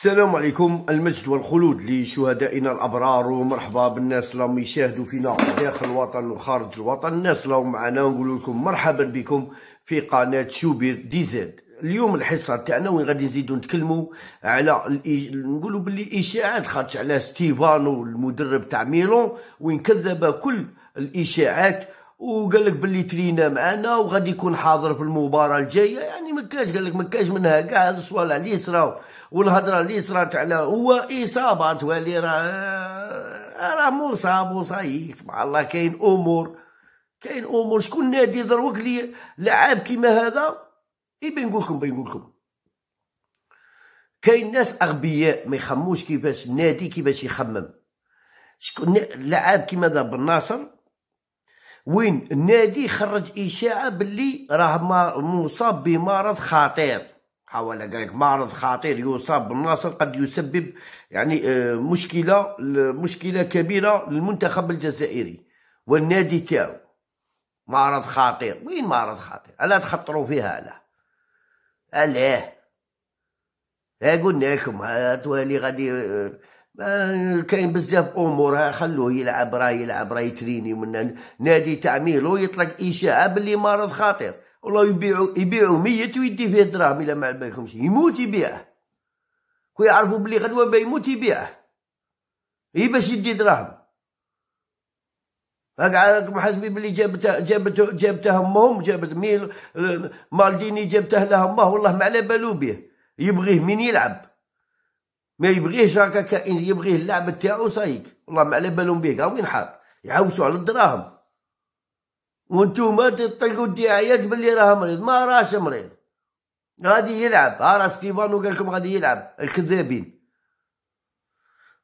السلام عليكم المجد والخلود لشهدائنا الابرار ومرحبا بالناس اللي راهم يشاهدوا فينا داخل الوطن وخارج الوطن الناس اللي راهم معنا ونقول لكم مرحبا بكم في قناه شوبير دي زد اليوم الحصه تاعنا وين غادي نزيدو نتكلموا على نقولوا باللي اشاعات خاطش على ستيفانو المدرب تاع ميلون وين كذب كل الاشاعات وقال لك باللي ترينا معانا وغادي يكون حاضر في المباراه الجايه يعني ما كاش قال لك ما كاش منها كاع الصوالح اللي صراو والهضره اللي صرات على هو اصابات واللي راه راه مصاب وصايك سبحان الله كاين امور كاين امور شكون نادي دروك لي لعاب كيما هذا اي بين نقول لكم بين لكم كاين ناس اغبياء ما يخموش كيفاش النادي كيفاش يخمم شكون لعاب كيما هذا بن ناصر وين النادي خرج اشاعه باللي راه مصاب بمرض خطير حاول قال لك معرض خطير يصاب بالناصر قد يسبب يعني آه، مشكله مشكله كبيره للمنتخب الجزائري والنادي تاعو معرض خطير وين معرض خطير الا تخطروا فيها لا الاه قلنا لكم توالي غادي آه، آه، كاين بزاف امور خلوه يلعب راه يلعب راه يتريني من نادي تعميله يطلق اشاعه بلي مرض خطير والله يبيعو يبيعو ميت ويدي فيه دراهم الا ما عجبكمش يموت يبيعه كون يعرفو بلي غدوه بيموت يبيعه هي باش يدي دراهم هاك راكم حاسبين بلي جابتها جابت جابته امهم جابت مين مالديني جابته لها امه والله ما على بالو به يبغيه مين يلعب ما يبغيهش هكا كائن يبغيه اللعب تاعو صايك والله ما على بالهم به وين حاط يحوسوا على الدراهم وانتم تطلقوا الدعايات باللي راه مريض ما راهش مريض غادي يلعب ها راه ستيفانو قال لكم غادي يلعب الكذابين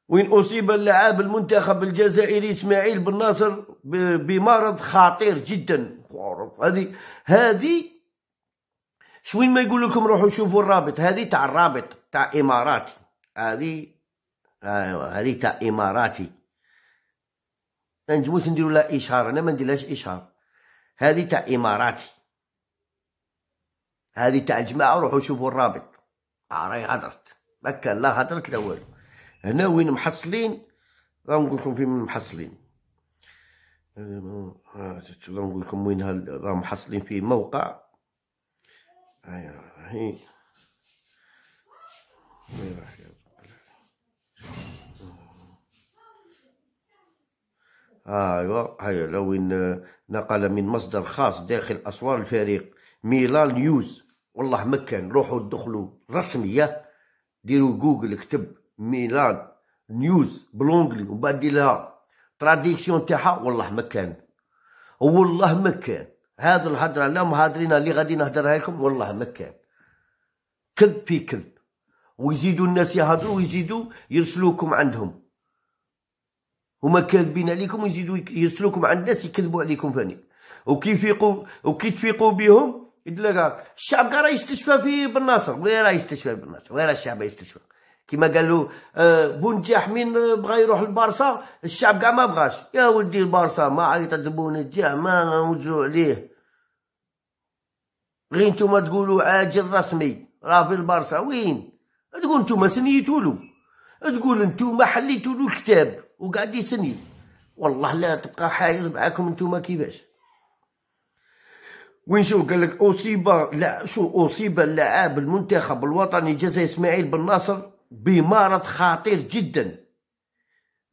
وين اصيب اللاعب المنتخب الجزائري اسماعيل بن ناصر بمرض خطير جدا هذه هذه شوين ما يقول لكم روحوا شوفوا الرابط هذه تاع الرابط تاع اماراتي هذه ايوا هذه تاع اماراتي ما نجموش نديروا لها اشهار انا ما نديرلهاش اشهار هذه تاع اماراتي هذه تاع الجماعه روحوا شوفوا الرابط آه راهي هدرت هكا لا هدرت لا والو هنا وين محصلين راه نقول لكم فين محصلين راه نقول لكم وين راه محصلين في موقع أيوة، هي آه، ايوا هيا أيوة. لوين آه، نقل من مصدر خاص داخل اسوار الفريق ميلان نيوز والله مكان روحوا دخلوا رسميه ديروا جوجل اكتب ميلان نيوز بلونجلي وبعد لها تراديكسيون تاعها والله مكان والله مكان هذا الهدرة لا مهادرين اللي غادي نهدرها لكم والله مكان كذب في كذب ويزيدوا الناس يهدروا ويزيدوا يرسلوكم عندهم هما كاذبين عليكم ويزيدوا يسلوكم على الناس يكذبوا عليكم ثاني وكيفيقوا وكيتفيقوا بهم يدلا الشعب راه يستشفى في بن ناصر وين راه يستشفى بن ناصر وين راه الشعب يستشفى كما قالوا آه، بونجاح من بغى يروح لبارسا الشعب كاع ما بغاش يا ولدي البارسا ما عيط بونجاح ما نوجو عليه غير نتوما تقولوا عاجل رسمي راه في البارسا وين تقول نتوما سنيتولو تقول نتوما حليتولو الكتاب وقاعد يسني والله لا تبقى حايل معاكم نتوما كيفاش وين شو قال لك اصيب لا شو اصيب اللاعب المنتخب الوطني الجزائري اسماعيل بن ناصر بمرض خطير جدا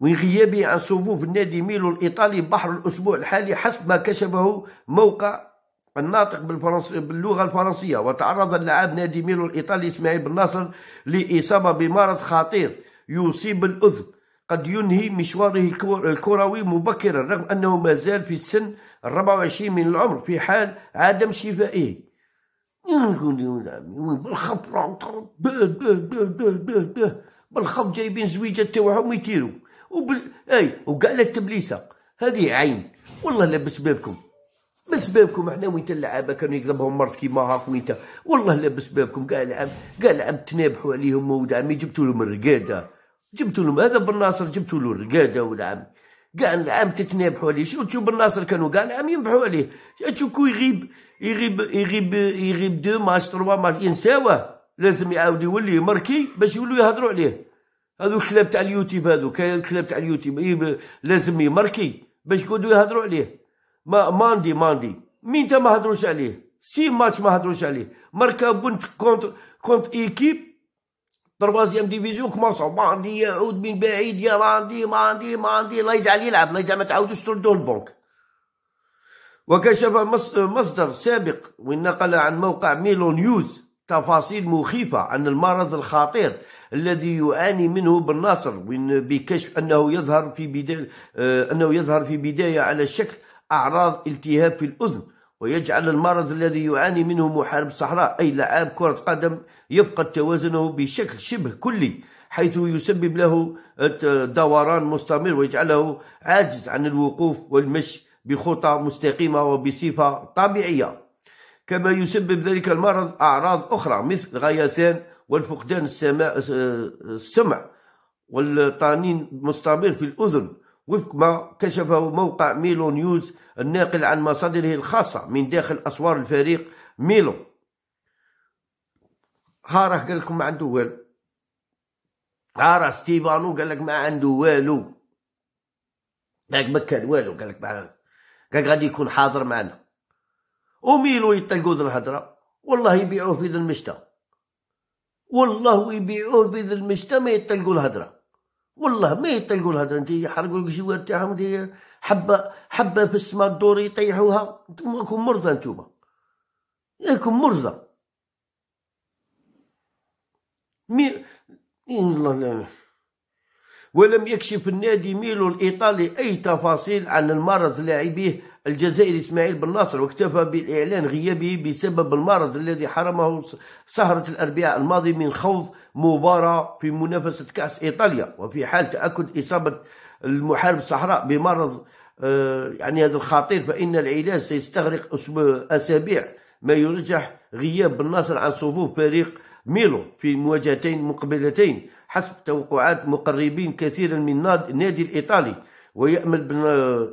وين غيابه عن صفوف النادي ميلو الايطالي بحر الاسبوع الحالي حسب ما كشفه موقع الناطق بالفرنس... باللغه الفرنسيه وتعرض اللاعب نادي ميلو الايطالي اسماعيل بن ناصر لاصابه بمرض خطير يصيب الاذن قد ينهي مشواره الكروي مبكرا رغم أنه ما زال في السن 24 من العمر في حال عدم شفائه بالخف يعني بالخف جايبين زويجة تاعهم يتيروا وبال... اي وقال تبليسة هذه عين والله لا بسبابكم بس بابكم احنا وين اللعابه كانوا يكذبهم مرض كيما هاك وين والله لا بسبابكم بابكم كاع لعب كاع لعب تنابحوا عليهم ودعم جبتوا لهم الرقاده جبتوا لهم هذا بن ناصر جبتوا له الرقاده والعام كاع العام تتنابحوا عليه شنو تشوف بن ناصر كانوا كاع العام ينبحوا عليه تشوفوا يغيب يغيب يغيب يغيب دو ماتش تروا ماتش ينساوه لازم يعاود يولي مركي باش يولوا يهضروا عليه هذو الكلاب تاع اليوتيوب هذو كاين الكلاب تاع اليوتيوب إيه، لازم يمركي باش يقعدوا يهضروا عليه ما ماندي ماندي مين تا ما هضروش عليه سي ماتش ما هضروش عليه ماركا بنت كونت كونت ايكيب تروازيام ديفيزيون كومونسون ما عندي يعود من بعيد يا راندي ما عندي ما عندي الله يجعل يلعب الله يجعل ما تعاودوش تردوه البنك وكشف مصدر سابق وين نقل عن موقع ميلو نيوز تفاصيل مخيفة عن المرض الخطير الذي يعاني منه بن ناصر بكشف أنه يظهر في بداية آه، أنه يظهر في بداية على شكل أعراض التهاب في الأذن ويجعل المرض الذي يعاني منه محارب الصحراء أي لعاب كرة قدم يفقد توازنه بشكل شبه كلي حيث يسبب له دوران مستمر ويجعله عاجز عن الوقوف والمشي بخطى مستقيمة وبصفة طبيعية كما يسبب ذلك المرض أعراض أخرى مثل الغياثان والفقدان آه، آه، السمع والطنين مستمر في الأذن وفق ما كشفه موقع ميلو نيوز الناقل عن مصادره الخاصة من داخل أسوار الفريق ميلو ها راه قال لكم ما عنده والو ها راه ستيفانو قال لك ما عنده والو قالك ما كان والو قال لك ما قال غادي يكون حاضر معنا وميلو يطلقو ذي الهضره والله يبيعوه في ذي المشتى والله يبيعوه في ذي المشتى ما يطلقو الهضره والله ما يطيقوا هذا انت يحرقوا لك الجوار تاعهم انت حبه حبه في السماء الدور يطيحوها انتم راكم مرضى انتم راكم مرضى مي الله لا ولم يكشف النادي ميلو الإيطالي أي تفاصيل عن المرض لاعبيه الجزائري إسماعيل بن ناصر واكتفى بإعلان غيابه بسبب المرض الذي حرمه سهرة الأربعاء الماضي من خوض مباراة في منافسة كأس إيطاليا وفي حال تأكد إصابة المحارب الصحراء بمرض آه، يعني هذا الخطير فإن العلاج سيستغرق أسابيع ما يرجح غياب بن ناصر عن صفوف فريق ميلو في مواجهتين مقبلتين حسب توقعات مقربين كثيرا من النادي الإيطالي ويأمل بن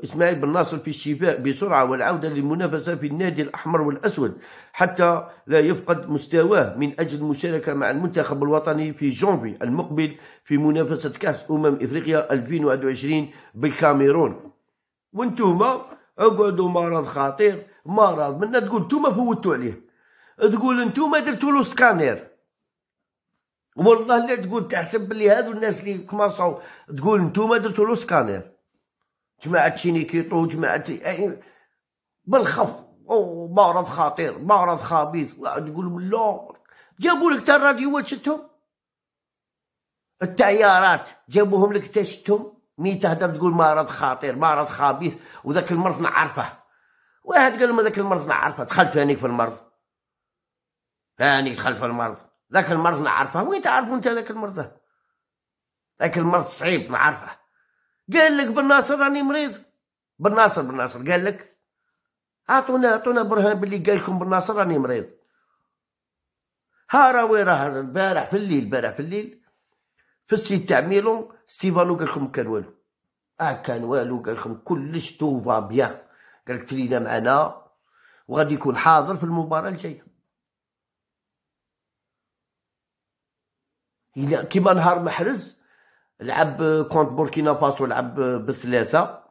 إسماعيل بن ناصر في الشفاء بسرعة والعودة للمنافسة في النادي الأحمر والأسود حتى لا يفقد مستواه من أجل المشاركة مع المنتخب الوطني في جونفي المقبل في منافسة كأس أمم إفريقيا 2021 بالكاميرون وانتوما اقعدوا مرض خطير مرض منا تقول انتوما فوتوا عليه تقول انتوما درتوا له سكانير والله لا تقول تحسب بلي هادو الناس اللي كماصاو تقول نتوما درتو لو سكانير جماعة تشينيكيتو جماعة بالخف او مرض خطير مرض خبيث تقول لا جابوا لك تا الراديوات شتهم التيارات جابوهم لك تا شتهم مي تهدر تقول مرض خطير مرض خبيث وذاك المرض نعرفه واحد قال لهم ذاك المرض نعرفه دخلت هانيك في المرض هانيك دخلت في المرض ذاك المرض نعرفه وين تعرفه انت ذاك المرض ذاك المرض صعيب نعرفه قال لك بن ناصر راني مريض بن ناصر بن ناصر قال لك اعطونا اعطونا برهان باللي قال لكم بن ناصر راني مريض ها راوي راه البارح في الليل البارح في الليل في السيت تاع ميلون ستيفانو قال لكم كان والو اه كان والو قال لكم كلش تو فا بيان قال لك ترينا معنا وغادي يكون حاضر في المباراه الجايه كيما نهار محرز لعب كونت بوركينا فاسو لعب بثلاثه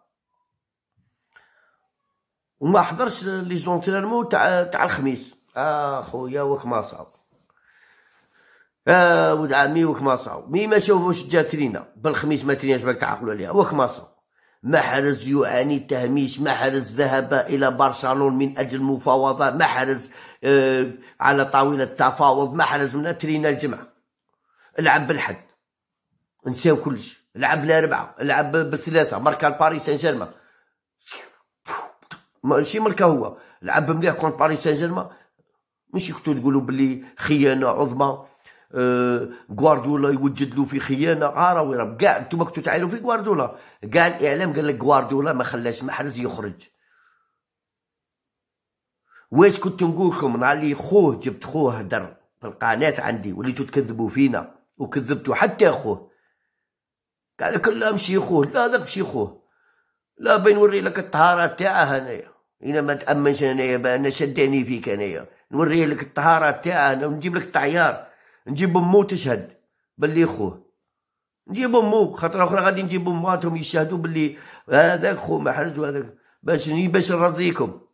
وما حضرش لي زونترينمون تاع تاع الخميس اه وك ما صاب اه ود عمي وك ما صاب مي ما شافوش ترينا بالخميس ما تريناش باك تعقلوا عليها وك ما صاب محرز يعاني التهميش محرز ذهب إلى برشلونة من أجل مفاوضة محرز آه على طاولة التفاوض محرز من ترينا الجمعة العب بالحد نساو كلشي لعب لا ربعه لعب بالثلاثه ماركا لباريس سان جيرمان ماشي ماركا هو لعب مليح كون باريس سان جيرمان ماشي كنتو تقولوا باللي خيانه عظمى آه غوارديولا يوجد له في خيانه عراوي راه كاع انتوما كنتو تعايروا في غوارديولا كاع الاعلام قال لك غوارديولا ما خلاش محرز يخرج واش كنت نقول لكم نهار اللي خوه جبت خوه هدر في القناه عندي وليتو تكذبوا فينا وكذبتوا حتى اخوه قال لك لا مشي اخوه لا ذاك مشي اخوه لا بين نوري لك الطهاره تاعه انايا انا ما تامنش انايا انا شداني فيك انايا نوري لك الطهاره تاعه انا ونجيب لك الطعيار نجيب امو تشهد باللي خوه نجيب امو خاطر اخرى غادي نجيب امواتهم يشهدوا باللي هذاك خو محرج وهذاك باش باش نرضيكم